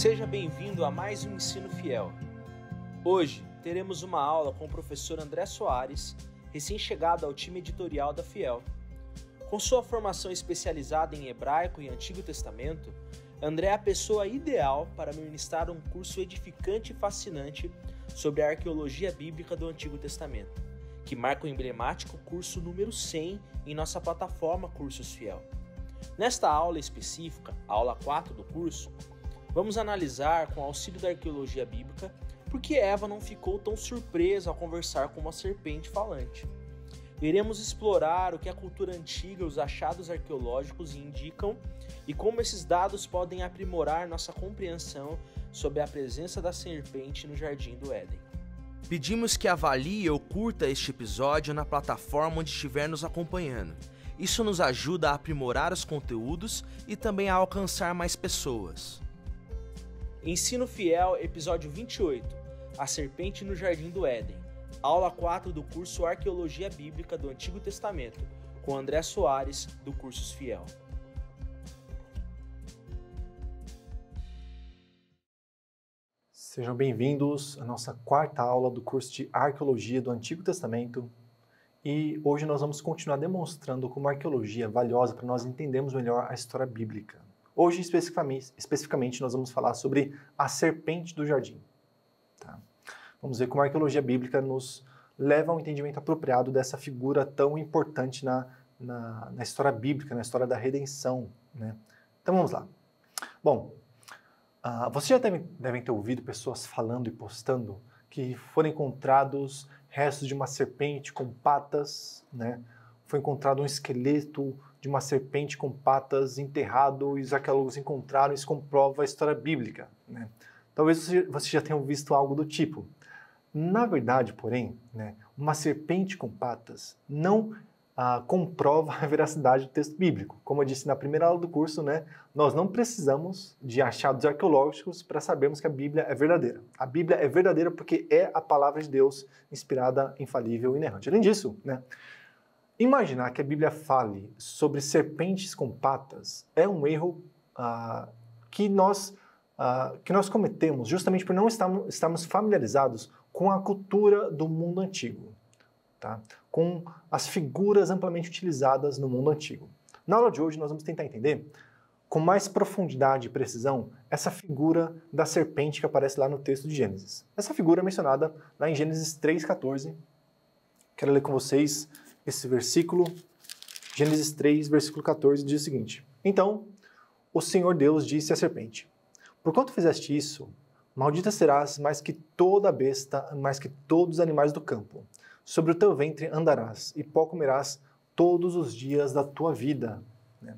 Seja bem-vindo a mais um Ensino Fiel. Hoje teremos uma aula com o professor André Soares, recém-chegado ao time editorial da Fiel. Com sua formação especializada em hebraico e Antigo Testamento, André é a pessoa ideal para ministrar um curso edificante e fascinante sobre a arqueologia bíblica do Antigo Testamento, que marca o emblemático curso número 100 em nossa plataforma Cursos Fiel. Nesta aula específica, a aula 4 do curso, Vamos analisar com auxílio da arqueologia bíblica por que Eva não ficou tão surpresa ao conversar com uma serpente falante. Iremos explorar o que a cultura antiga e os achados arqueológicos indicam e como esses dados podem aprimorar nossa compreensão sobre a presença da serpente no Jardim do Éden. Pedimos que avalie ou curta este episódio na plataforma onde estiver nos acompanhando. Isso nos ajuda a aprimorar os conteúdos e também a alcançar mais pessoas. Ensino Fiel, episódio 28, A Serpente no Jardim do Éden, aula 4 do curso Arqueologia Bíblica do Antigo Testamento, com André Soares, do Cursos Fiel. Sejam bem-vindos à nossa quarta aula do curso de Arqueologia do Antigo Testamento. E hoje nós vamos continuar demonstrando como a arqueologia é valiosa para nós entendermos melhor a história bíblica. Hoje, especificamente, especificamente, nós vamos falar sobre a serpente do jardim. Tá? Vamos ver como a arqueologia bíblica nos leva a um entendimento apropriado dessa figura tão importante na, na, na história bíblica, na história da redenção. Né? Então vamos lá. Bom, uh, vocês já devem, devem ter ouvido pessoas falando e postando que foram encontrados restos de uma serpente com patas, né? foi encontrado um esqueleto de uma serpente com patas enterrado e os arqueólogos encontraram, isso comprova a história bíblica. Né? Talvez você já tenha visto algo do tipo. Na verdade, porém, né, uma serpente com patas não ah, comprova a veracidade do texto bíblico. Como eu disse na primeira aula do curso, né, nós não precisamos de achados arqueológicos para sabermos que a Bíblia é verdadeira. A Bíblia é verdadeira porque é a palavra de Deus inspirada, infalível e inerrante. Além disso, né, Imaginar que a Bíblia fale sobre serpentes com patas é um erro ah, que, nós, ah, que nós cometemos justamente por não estarmos, estarmos familiarizados com a cultura do mundo antigo, tá? com as figuras amplamente utilizadas no mundo antigo. Na aula de hoje, nós vamos tentar entender com mais profundidade e precisão essa figura da serpente que aparece lá no texto de Gênesis. Essa figura é mencionada lá em Gênesis 3,14. Quero ler com vocês esse versículo, Gênesis 3, versículo 14, diz o seguinte: Então o Senhor Deus disse à serpente: Porquanto fizeste isso, maldita serás mais que toda besta, mais que todos os animais do campo. Sobre o teu ventre andarás, e pó comerás todos os dias da tua vida. Né?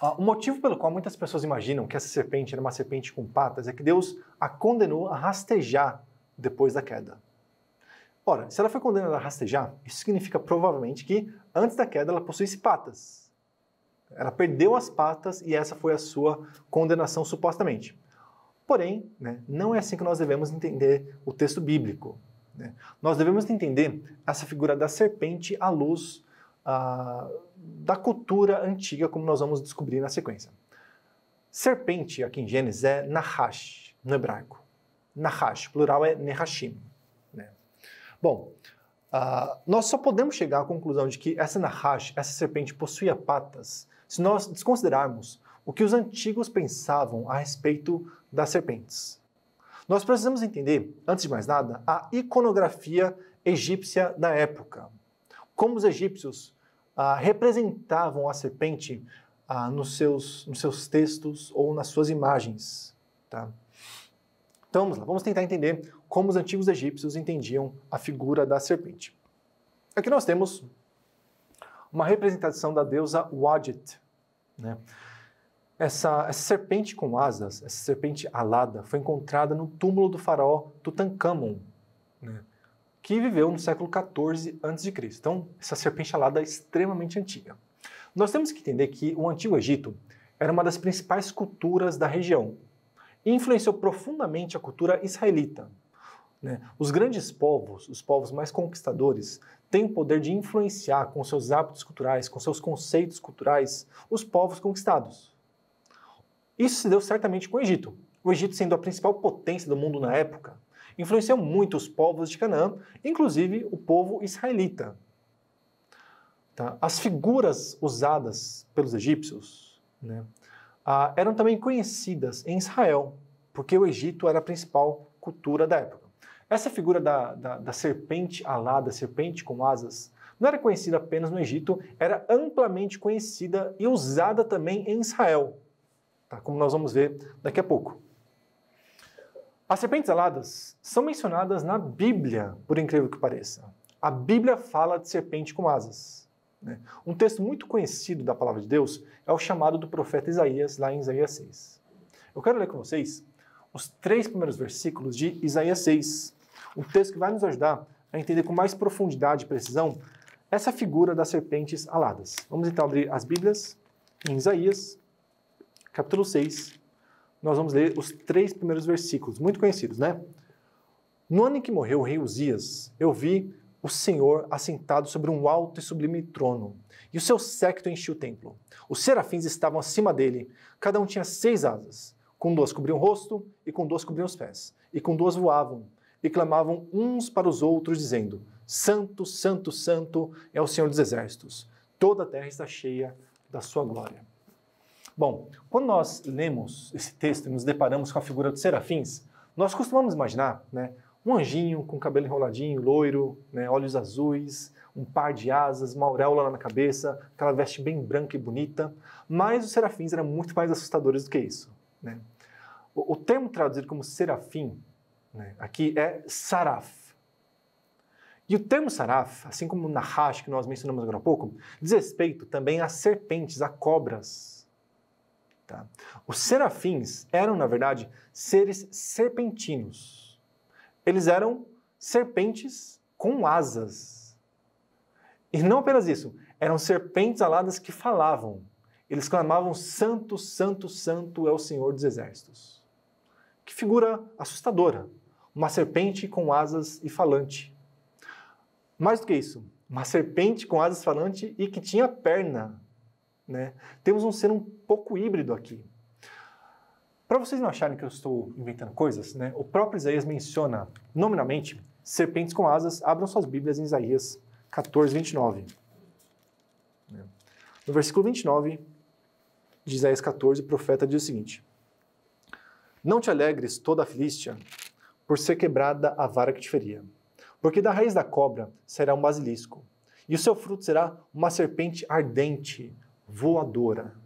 Ah, o motivo pelo qual muitas pessoas imaginam que essa serpente era uma serpente com patas é que Deus a condenou a rastejar depois da queda. Ora, se ela foi condenada a rastejar, isso significa provavelmente que antes da queda ela possuísse patas. Ela perdeu as patas e essa foi a sua condenação supostamente. Porém, né, não é assim que nós devemos entender o texto bíblico. Né? Nós devemos entender essa figura da serpente à luz ah, da cultura antiga, como nós vamos descobrir na sequência. Serpente, aqui em Gênesis, é Nahash, no hebraico. Nahash, plural é Nehashim. Bom, uh, nós só podemos chegar à conclusão de que essa Nahash, essa serpente, possuía patas se nós desconsiderarmos o que os antigos pensavam a respeito das serpentes. Nós precisamos entender, antes de mais nada, a iconografia egípcia da época. Como os egípcios ah, representavam a serpente ah, nos, seus, nos seus textos ou nas suas imagens. Tá? Então vamos lá, vamos tentar entender como os antigos egípcios entendiam a figura da serpente. Aqui nós temos uma representação da deusa Wadjet. Né? Essa, essa, serpente com asas, essa serpente alada, foi encontrada no túmulo do faraó Tutankhamon, né? que viveu no século 14 a.C. Então, essa serpente alada é extremamente antiga. Nós temos que entender que o Antigo Egito era uma das principais culturas da região, influenciou profundamente a cultura israelita. Né? Os grandes povos, os povos mais conquistadores, têm o poder de influenciar com seus hábitos culturais, com seus conceitos culturais, os povos conquistados. Isso se deu certamente com o Egito. O Egito, sendo a principal potência do mundo na época, influenciou muito os povos de Canaã, inclusive o povo israelita. Tá? As figuras usadas pelos egípcios, né? ah, eram também conhecidas em Israel, porque o Egito era a principal cultura da época. Essa figura da, da, da serpente alada, serpente com asas, não era conhecida apenas no Egito, era amplamente conhecida e usada também em Israel, tá? como nós vamos ver daqui a pouco. As serpentes aladas são mencionadas na Bíblia, por incrível que pareça. A Bíblia fala de serpente com asas. Né? Um texto muito conhecido da palavra de Deus é o chamado do profeta Isaías, lá em Isaías 6. Eu quero ler com vocês os três primeiros versículos de Isaías 6, um texto que vai nos ajudar a entender com mais profundidade e precisão essa figura das serpentes aladas. Vamos então abrir as Bíblias em Isaías, capítulo 6. Nós vamos ler os três primeiros versículos, muito conhecidos, né? No ano em que morreu o rei Uzias, eu vi o Senhor assentado sobre um alto e sublime trono, e o seu séquito enchia o templo. Os serafins estavam acima dele, cada um tinha seis asas, com duas cobriam o rosto, e com duas cobriam os pés, e com duas voavam, e clamavam uns para os outros, dizendo: Santo, Santo, Santo é o Senhor dos Exércitos, toda a terra está cheia da sua glória. Bom, quando nós lemos esse texto e nos deparamos com a figura dos serafins, nós costumamos imaginar, né, um anjinho com cabelo enroladinho, loiro, né, olhos azuis, um par de asas, uma auréola na cabeça, aquela veste bem branca e bonita. Mas os serafins eram muito mais assustadores do que isso. Né? O, o, termo traduzido como serafim né, aqui é saraf. E o termo saraf, assim como nahash, que nós mencionamos agora há pouco, diz respeito também a serpentes, a cobras. Tá? Os serafins eram, na verdade, seres serpentinos eles eram serpentes com asas. E não apenas isso, eram serpentes aladas que falavam. Eles clamavam: Santo, Santo, Santo é o Senhor dos Exércitos. Que figura assustadora! Uma serpente com asas e falante. Mais do que isso, uma serpente com asas falante e que tinha perna. Né? Temos um ser um pouco híbrido aqui. Para vocês não acharem que eu estou inventando coisas, né? o próprio Isaías menciona nominalmente serpentes com asas, abram suas Bíblias em Isaías 14, 29. No versículo 29 de Isaías 14, o profeta diz o seguinte: Não te alegres, toda a Filístia, por ser quebrada a vara que te feria, porque da raiz da cobra será um basilisco, e o seu fruto será uma serpente ardente, voadora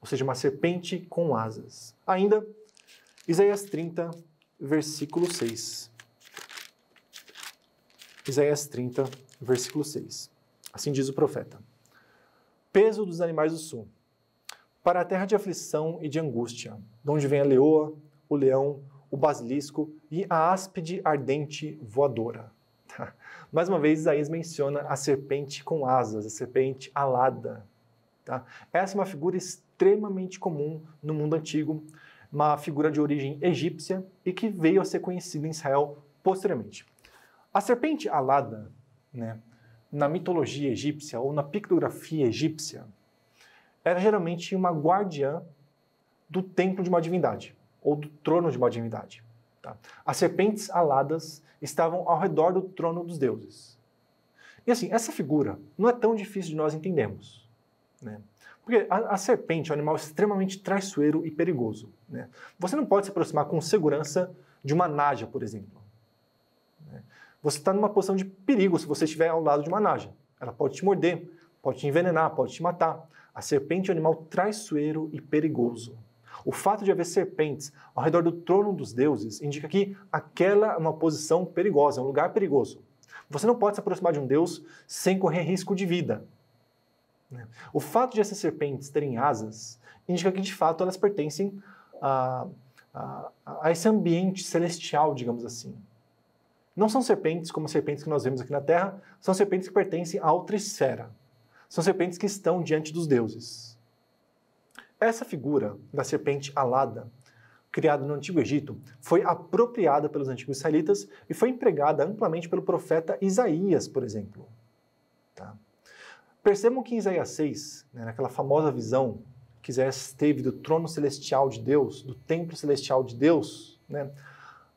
ou seja, uma serpente com asas. Ainda, Isaías 30, versículo 6. Isaías 30, versículo 6. Assim diz o profeta: Peso dos animais do sul, para a terra de aflição e de angústia, de onde vem a leoa, o leão, o basilisco e a áspide ardente voadora. Mais uma vez, Isaías menciona a serpente com asas, a serpente alada. Tá? Essa é uma figura estranha extremamente comum no mundo antigo, uma figura de origem egípcia e que veio a ser conhecida em Israel posteriormente. A serpente alada, né, na mitologia egípcia ou na pictografia egípcia, era geralmente uma guardiã do templo de uma divindade ou do trono de uma divindade. Tá? As serpentes aladas estavam ao redor do trono dos deuses. E assim, essa figura não é tão difícil de nós entendermos. Né? Porque a, a, serpente é um animal extremamente traiçoeiro e perigoso. Né? Você não pode se aproximar com segurança de uma naja, por exemplo. Né? Você está numa posição de perigo se você estiver ao lado de uma naja. Ela pode te morder, pode te envenenar, pode te matar. A serpente é um animal traiçoeiro e perigoso. O fato de haver serpentes ao redor do trono dos deuses indica que aquela é uma posição perigosa, é um lugar perigoso. Você não pode se aproximar de um deus sem correr risco de vida. Né? O fato de essas serpentes terem asas indica que, de fato, elas pertencem a, a, a, esse ambiente celestial, digamos assim. Não são serpentes como as serpentes que nós vemos aqui na Terra, são serpentes que pertencem a outra esfera. São serpentes que estão diante dos deuses. Essa figura da serpente alada, criada no Antigo Egito, foi apropriada pelos antigos israelitas e foi empregada amplamente pelo profeta Isaías, por exemplo. Tá? Percebam que em Isaías 6, né, naquela famosa visão que Isaías teve do trono celestial de Deus, do templo celestial de Deus, né,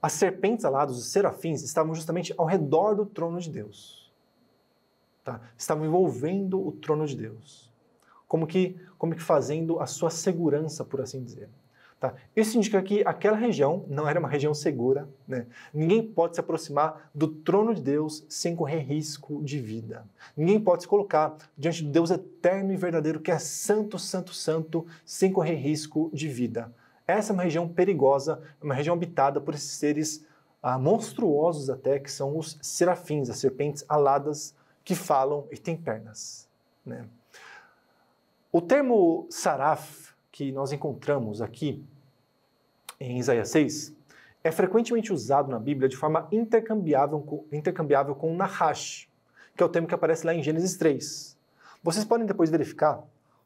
as serpentes aladas, os serafins, estavam justamente ao redor do trono de Deus. Tá? Estavam envolvendo o trono de Deus, como que, como que fazendo a sua segurança, por assim dizer. Tá? Isso indica que aquela região não era uma região segura. Né? Ninguém pode se aproximar do trono de Deus sem correr risco de vida. Ninguém pode se colocar diante do Deus eterno e verdadeiro, que é santo, santo, santo, sem correr risco de vida. Essa é uma região perigosa, é uma região habitada por esses seres ah, monstruosos até, que são os serafins, as serpentes aladas que falam e têm pernas. Né? O termo saraf, que nós encontramos aqui em Isaías 6 é frequentemente usado na Bíblia de forma intercambiável com, intercambiável com Nahash, que é o termo que aparece lá em Gênesis 3. Vocês podem depois verificar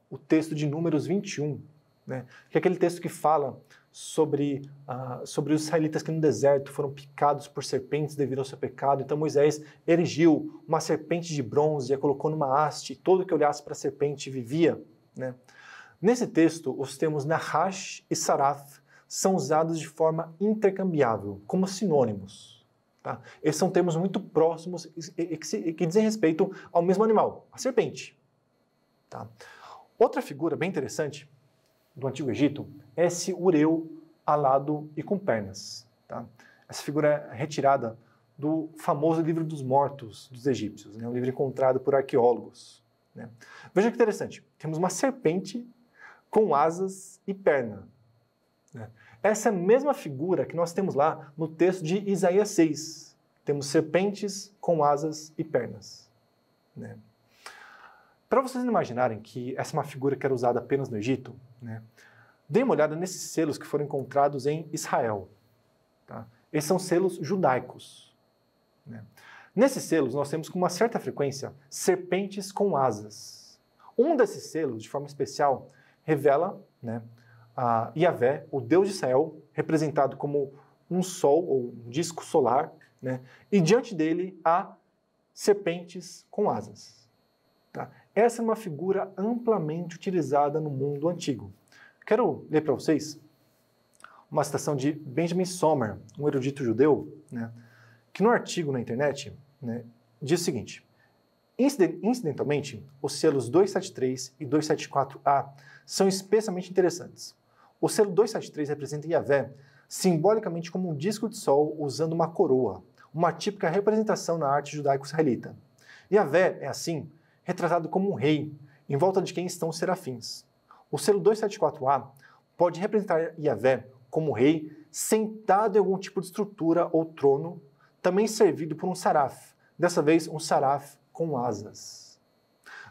o texto de Números 21, né? que é aquele texto que fala sobre, uh, sobre os israelitas que no deserto foram picados por serpentes devido ao seu pecado. Então Moisés erigiu uma serpente de bronze e a colocou numa haste, e todo que olhasse para a serpente vivia. Né? Nesse texto, os termos Nahash e Saraf são usados de forma intercambiável, como sinônimos. Tá? Esses são termos muito próximos e que dizem respeito ao mesmo animal, a serpente. Tá? Outra figura bem interessante do Antigo Egito é esse ureu alado e com pernas. Tá? Essa figura é retirada do famoso livro dos mortos dos egípcios, né? um livro encontrado por arqueólogos. Né? Veja que interessante, temos uma serpente com asas e perna. Né? Essa mesma figura que nós temos lá no texto de Isaías 6. Temos serpentes com asas e pernas. Né? Para vocês não imaginarem que essa é uma figura que era usada apenas no Egito, né? uma olhada nesses selos que foram encontrados em Israel. Tá? Esses são selos judaicos. Né? Nesses selos, nós temos com uma certa frequência serpentes com asas. Um desses selos, de forma especial, revela né, a Yahvé, o Deus de Israel, representado como um sol ou um disco solar, né? e diante dele há serpentes com asas. Tá? Essa é uma figura amplamente utilizada no mundo antigo. Quero ler para vocês uma citação de Benjamin Sommer, um erudito judeu, né? que no artigo na internet né, diz o seguinte: Incidentalmente, os selos 273 e 274A são especialmente interessantes. O selo 273 representa Yahvé, simbolicamente como um disco de sol usando uma coroa, uma típica representação na arte judaico-israelita. Yahvé é, assim, retratado como um rei, em volta de quem estão os serafins. O selo 274A pode representar Yahvé como rei sentado em algum tipo de estrutura ou trono, também servido por um saraf, dessa vez um saraf com asas.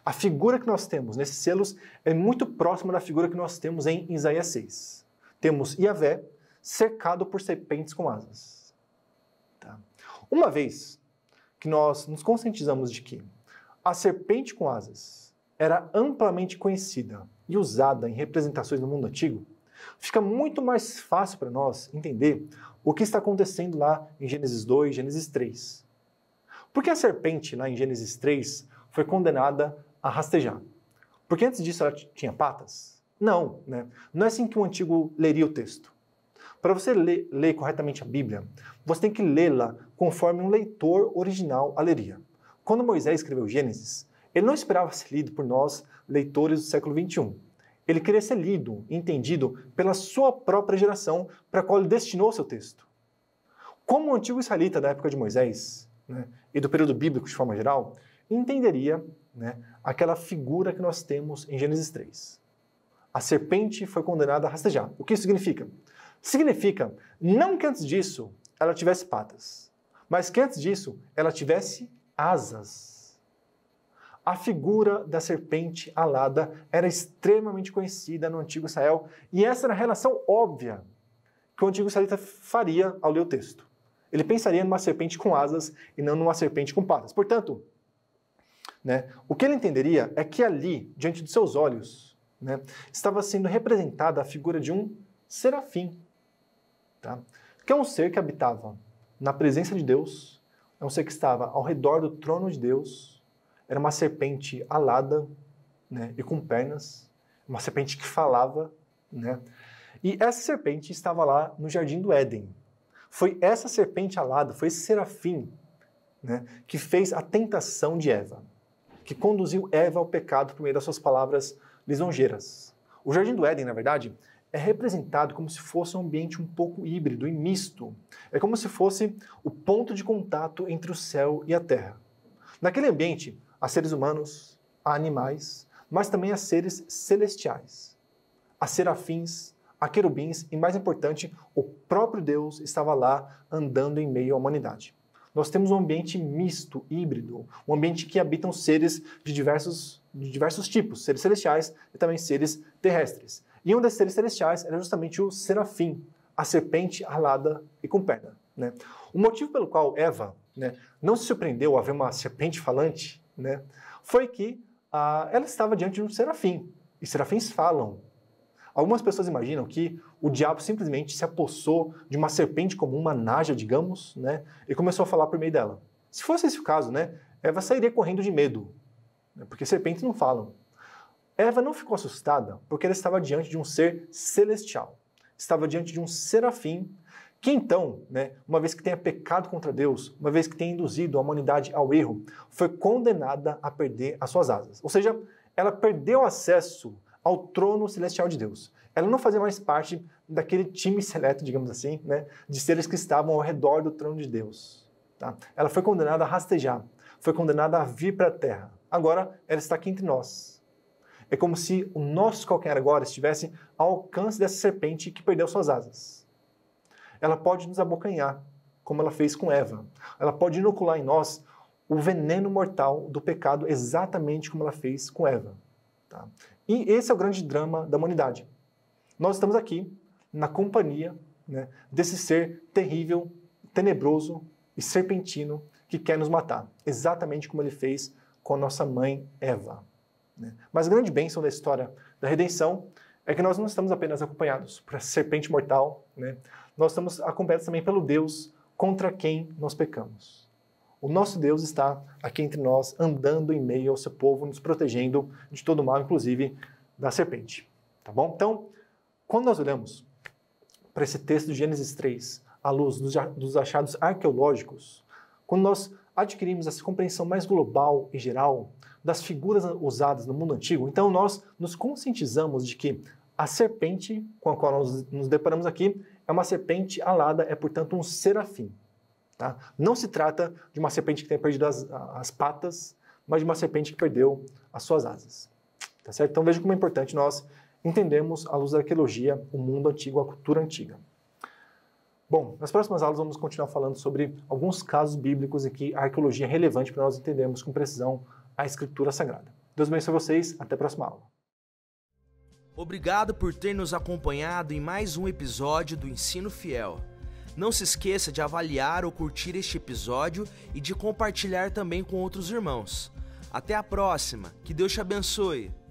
A figura que nós temos nesses selos é muito próxima da figura que nós temos em Isaías 6. Temos Iavé cercado por serpentes com asas. Tá? Uma vez que nós nos conscientizamos de que a serpente com asas era amplamente conhecida e usada em representações no mundo antigo, fica muito mais fácil para nós entender o que está acontecendo lá em Gênesis 2, Gênesis 3. Porque a serpente, lá em Gênesis 3, foi condenada a rastejar. Porque antes disso ela tinha patas? Não, né? Não é assim que o antigo leria o texto. Para você ler, ler, corretamente a Bíblia, você tem que lê-la conforme um leitor original a leria. Quando Moisés escreveu Gênesis, ele não esperava ser lido por nós, leitores do século XXI. Ele queria ser lido entendido pela sua própria geração para a qual ele destinou seu texto. Como o antigo israelita da época de Moisés, né, e do período bíblico de forma geral, entenderia né, aquela figura que nós temos em Gênesis 3. A serpente foi condenada a rastejar. O que isso significa? Significa não que antes disso ela tivesse patas, mas que antes disso ela tivesse asas. A figura da serpente alada era extremamente conhecida no Antigo Israel e essa era a relação óbvia que o Antigo Israelita faria ao ler o texto. Ele pensaria numa serpente com asas e não numa serpente com patas. Portanto, né? O que ele entenderia é que ali, diante de seus olhos, né, estava sendo representada a figura de um serafim, tá? que é um ser que habitava na presença de Deus, é um ser que estava ao redor do trono de Deus, era uma serpente alada né, e com pernas, uma serpente que falava, né? E essa serpente estava lá no jardim do Éden. Foi essa serpente alada, foi esse serafim, né, que fez a tentação de Eva que conduziu Eva ao pecado por meio das suas palavras lisonjeiras. O Jardim do Éden, na verdade, é representado como se fosse um ambiente um pouco híbrido e misto. É como se fosse o ponto de contato entre o céu e a terra. Naquele ambiente, há seres humanos, há animais, mas também há seres celestiais. Há serafins, há querubins e, mais importante, o próprio Deus estava lá andando em meio à humanidade. Nós temos um ambiente misto, híbrido, um ambiente que habitam seres de diversos, de diversos tipos, seres celestiais e também seres terrestres. E um desses seres celestiais era justamente o serafim, a serpente alada e com perna. Né? O motivo pelo qual Eva né, não se surpreendeu a ver uma serpente falante né, foi que ah, ela estava diante de um serafim. E serafins falam, Algumas pessoas imaginam que o diabo simplesmente se apossou de uma serpente comum, uma naja, digamos, né, e começou a falar por meio dela. Se fosse esse o caso, né, Eva sairia correndo de medo, né, porque serpentes não falam. Eva não ficou assustada porque ela estava diante de um ser celestial, estava diante de um serafim que então, né, uma vez que tenha pecado contra Deus, uma vez que tenha induzido a humanidade ao erro, foi condenada a perder as suas asas. Ou seja, ela perdeu acesso ao trono celestial de Deus. Ela não fazia mais parte daquele time seleto, digamos assim, né, de seres que estavam ao redor do trono de Deus. Tá? Ela foi condenada a rastejar, foi condenada a vir para a terra. Agora ela está aqui entre nós. É como se o nosso qualquer agora estivesse ao alcance dessa serpente que perdeu suas asas. Ela pode nos abocanhar, como ela fez com Eva. Ela pode inocular em nós o veneno mortal do pecado, exatamente como ela fez com Eva. Tá? E esse é o grande drama da humanidade. Nós estamos aqui na companhia né, desse ser terrível, tenebroso e serpentino que quer nos matar, exatamente como ele fez com a nossa mãe Eva. Né? Mas a grande bênção da história da redenção é que nós não estamos apenas acompanhados por essa serpente mortal, né? nós estamos acompanhados também pelo Deus contra quem nós pecamos. O nosso Deus está aqui entre nós, andando em meio ao seu povo, nos protegendo de todo o mal, inclusive da serpente. Tá bom? Então, quando nós olhamos para esse texto de Gênesis 3, à luz dos achados arqueológicos, quando nós adquirimos essa compreensão mais global e geral das figuras usadas no mundo antigo, então nós nos conscientizamos de que a serpente com a qual nós nos deparamos aqui é uma serpente alada, é portanto um serafim. Tá? Não se trata de uma serpente que tenha perdido as, as patas, mas de uma serpente que perdeu as suas asas. Tá certo? Então veja como é importante nós entendermos, à luz da arqueologia, o mundo antigo, a cultura antiga. Bom, nas próximas aulas vamos continuar falando sobre alguns casos bíblicos em que a arqueologia é relevante para nós entendermos com precisão a escritura sagrada. Deus abençoe vocês, até a próxima aula. Obrigado por ter nos acompanhado em mais um episódio do Ensino Fiel. Não se esqueça de avaliar ou curtir este episódio e de compartilhar também com outros irmãos. Até a próxima, que Deus te abençoe!